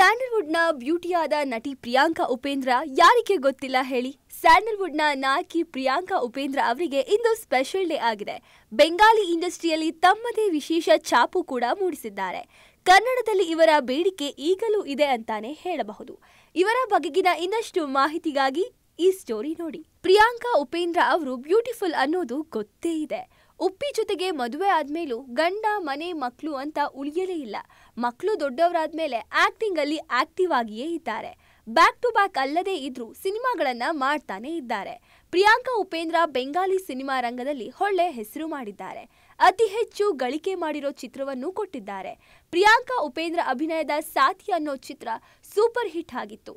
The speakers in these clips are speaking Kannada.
ಸ್ಯಾಂಡಲ್ವುಡ್ನ ಬ್ಯೂಟಿಯಾದ ನಟಿ ಪ್ರಿಯಾಂಕಾ ಉಪೇಂದ್ರ ಯಾರಿಗೆ ಗೊತ್ತಿಲ್ಲ ಹೇಳಿ ಸ್ಯಾಂಡಲ್ವುಡ್ನ ನಾಯಕಿ ಪ್ರಿಯಾಂಕಾ ಉಪೇಂದ್ರ ಅವರಿಗೆ ಇಂದು ಸ್ಪೆಷಲ್ ಡೇ ಆಗಿದೆ ಬೆಂಗಾಲಿ ಇಂಡಸ್ಟ್ರಿಯಲ್ಲಿ ತಮ್ಮದೇ ವಿಶೇಷ ಛಾಪು ಕೂಡ ಮೂಡಿಸಿದ್ದಾರೆ ಕನ್ನಡದಲ್ಲಿ ಇವರ ಬೇಡಿಕೆ ಈಗಲೂ ಇದೆ ಅಂತಾನೆ ಹೇಳಬಹುದು ಇವರ ಬಗೆಗಿನ ಇನ್ನಷ್ಟು ಮಾಹಿತಿಗಾಗಿ ಈ ಸ್ಟೋರಿ ನೋಡಿ ಪ್ರಿಯಾಂಕಾ ಉಪೇಂದ್ರ ಅವರು ಬ್ಯೂಟಿಫುಲ್ ಅನ್ನೋದು ಗೊತ್ತೇ ಇದೆ ಉಪ್ಪಿ ಜೊತೆಗೆ ಮದುವೆ ಆದ್ಮೇಲೂ ಗಂಡ ಮನೆ ಮಕ್ಕಳು ಅಂತ ಉಳಿಯಲೇ ಇಲ್ಲ ಮಕ್ಕಳು ದೊಡ್ಡವರಾದ್ಮೇಲೆ ಆಕ್ಟಿಂಗ್ ಅಲ್ಲಿ ಆಕ್ಟಿವ್ ಆಗಿಯೇ ಇದ್ದಾರೆ ಬ್ಯಾಕ್ ಟು ಬ್ಯಾಕ್ ಅಲ್ಲದೇ ಇದ್ರೂ ಸಿನಿಮಾಗಳನ್ನ ಮಾಡ್ತಾನೆ ಇದ್ದಾರೆ ಪ್ರಿಯಾಂಕಾ ಉಪೇಂದ್ರ ಬೆಂಗಾಲಿ ಸಿನಿಮಾ ರಂಗದಲ್ಲಿ ಒಳ್ಳೆ ಹೆಸರು ಮಾಡಿದ್ದಾರೆ ಅತಿ ಹೆಚ್ಚು ಗಳಿಕೆ ಮಾಡಿರೋ ಚಿತ್ರವನ್ನು ಕೊಟ್ಟಿದ್ದಾರೆ ಪ್ರಿಯಾಂಕಾ ಉಪೇಂದ್ರ ಅಭಿನಯದ ಸಾಥಿ ಅನ್ನೋ ಚಿತ್ರ ಸೂಪರ್ ಹಿಟ್ ಆಗಿತ್ತು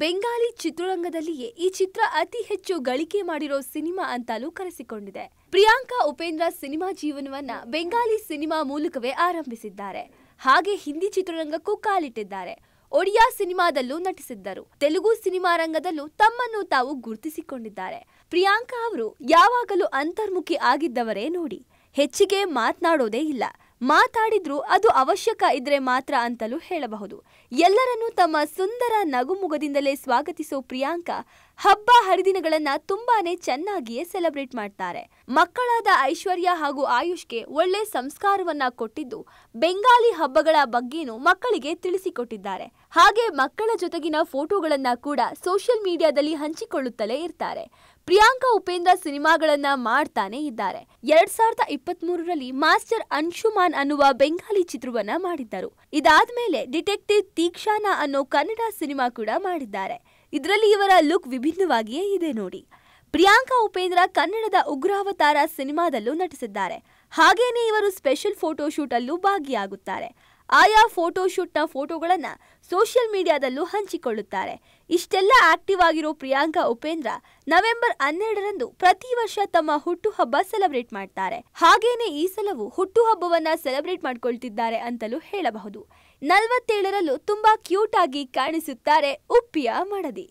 ಬೆಂಗಾಲಿ ಚಿತ್ರರಂಗದಲ್ಲಿಯೇ ಈ ಚಿತ್ರ ಅತಿ ಹೆಚ್ಚು ಗಳಿಕೆ ಮಾಡಿರೋ ಸಿನಿಮಾ ಅಂತಲೂ ಕರೆಸಿಕೊಂಡಿದೆ ಪ್ರಿಯಾಂಕಾ ಉಪೇಂದ್ರ ಸಿನಿಮಾ ಜೀವನವನ್ನ ಬೆಂಗಾಲಿ ಸಿನಿಮಾ ಮೂಲಕವೇ ಆರಂಭಿಸಿದ್ದಾರೆ ಹಾಗೆ ಹಿಂದಿ ಚಿತ್ರರಂಗಕ್ಕೂ ಕಾಲಿಟ್ಟಿದ್ದಾರೆ ಒಡಿಯಾ ಸಿನಿಮಾದಲ್ಲೂ ನಟಿಸಿದ್ದರು ತೆಲುಗು ಸಿನಿಮಾ ರಂಗದಲ್ಲೂ ತಮ್ಮನ್ನು ತಾವು ಗುರುತಿಸಿಕೊಂಡಿದ್ದಾರೆ ಪ್ರಿಯಾಂಕಾ ಅವರು ಯಾವಾಗಲೂ ಅಂತರ್ಮುಖಿ ಆಗಿದ್ದವರೇ ನೋಡಿ ಹೆಚ್ಚಿಗೆ ಮಾತನಾಡೋದೇ ಇಲ್ಲ ಮಾತಾಡಿದ್ರು ಅದು ಅವಶ್ಯಕ ಇದ್ರೆ ಮಾತ್ರ ಅಂತಲೂ ಹೇಳಬಹುದು ಎಲ್ಲರನ್ನೂ ತಮ್ಮ ಸುಂದರ ನಗುಮುಗದಿಂದಲೇ ಸ್ವಾಗತಿಸೋ ಪ್ರಿಯಾಂಕಾ ಹಬ್ಬ ಹರಿದಿನಗಳನ್ನ ತುಂಬಾನೇ ಚೆನ್ನಾಗಿಯೇ ಸೆಲೆಬ್ರೇಟ್ ಮಾಡ್ತಾರೆ ಮಕ್ಕಳಾದ ಐಶ್ವರ್ಯ ಹಾಗೂ ಆಯುಷ್ಗೆ ಒಳ್ಳೆ ಸಂಸ್ಕಾರವನ್ನ ಕೊಟ್ಟಿದ್ದು ಬೆಂಗಾಲಿ ಹಬ್ಬಗಳ ಬಗ್ಗೆನೂ ಮಕ್ಕಳಿಗೆ ತಿಳಿಸಿಕೊಟ್ಟಿದ್ದಾರೆ ಹಾಗೆ ಮಕ್ಕಳ ಜೊತೆಗಿನ ಫೋಟೋಗಳನ್ನ ಕೂಡ ಸೋಷಿಯಲ್ ಮೀಡಿಯಾದಲ್ಲಿ ಹಂಚಿಕೊಳ್ಳುತ್ತಲೇ ಇರ್ತಾರೆ ಪ್ರಿಯಾಂಕಾ ಉಪೇಂದ್ರ ಸಿನಿಮಾಗಳನ್ನ ಮಾಡ್ತಾನೆ ಇದ್ದಾರೆ ಎರಡ್ ಸಾವಿರದ ಇಪ್ಪತ್ತ್ ಮೂರರಲ್ಲಿ ಮಾಸ್ಟರ್ ಅನ್ಶುಮಾನ್ ಅನ್ನುವ ಬೆಂಗಾಲಿ ಚಿತ್ರವನ್ನ ಮಾಡಿದ್ದರು ಇದಾದ್ಮೇಲೆ ಡಿಟೆಕ್ಟಿವ್ ತೀಕ್ಷಾನ ಅನ್ನೋ ಕನ್ನಡ ಸಿನಿಮಾ ಕೂಡ ಮಾಡಿದ್ದಾರೆ ಇದರಲ್ಲಿ ಇವರ ಲುಕ್ ವಿಭಿನ್ನವಾಗಿಯೇ ಇದೆ ನೋಡಿ ಪ್ರಿಯಾಂಕಾ ಉಪೇಂದ್ರ ಕನ್ನಡದ ಉಗ್ರಾವತಾರ ಸಿನಿಮಾದಲ್ಲೂ ನಟಿಸಿದ್ದಾರೆ ಹಾಗೇನೆ ಇವರು ಸ್ಪೆಷಲ್ ಫೋಟೋಶೂಟ್ ಅಲ್ಲೂ ಭಾಗಿಯಾಗುತ್ತಾರೆ ಆಯಾ ಫೋಟೋಶೂಟ್ನ ಫೋಟೋಗಳನ್ನು ಸೋಷಿಯಲ್ ಮೀಡಿಯಾದಲ್ಲೂ ಹಂಚಿಕೊಳ್ಳುತ್ತಾರೆ ಇಷ್ಟೆಲ್ಲ ಆಕ್ಟಿವ್ ಆಗಿರೋ ಪ್ರಿಯಾಂಕಾ ಉಪೇಂದ್ರ ನವೆಂಬರ್ ಹನ್ನೆರಡರಂದು ಪ್ರತಿ ವರ್ಷ ತಮ್ಮ ಹುಟ್ಟುಹಬ್ಬ ಸೆಲೆಬ್ರೇಟ್ ಮಾಡ್ತಾರೆ ಹಾಗೇನೆ ಈ ಸಲವು ಹುಟ್ಟುಹಬ್ಬವನ್ನ ಸೆಲೆಬ್ರೇಟ್ ಮಾಡ್ಕೊಳ್ತಿದ್ದಾರೆ ಅಂತಲೂ ಹೇಳಬಹುದು ನಲವತ್ತೇಳರಲ್ಲೂ ತುಂಬಾ ಕ್ಯೂಟ್ ಆಗಿ ಕಾಣಿಸುತ್ತಾರೆ ಉಪ್ಪಿಯ ಮಡದಿ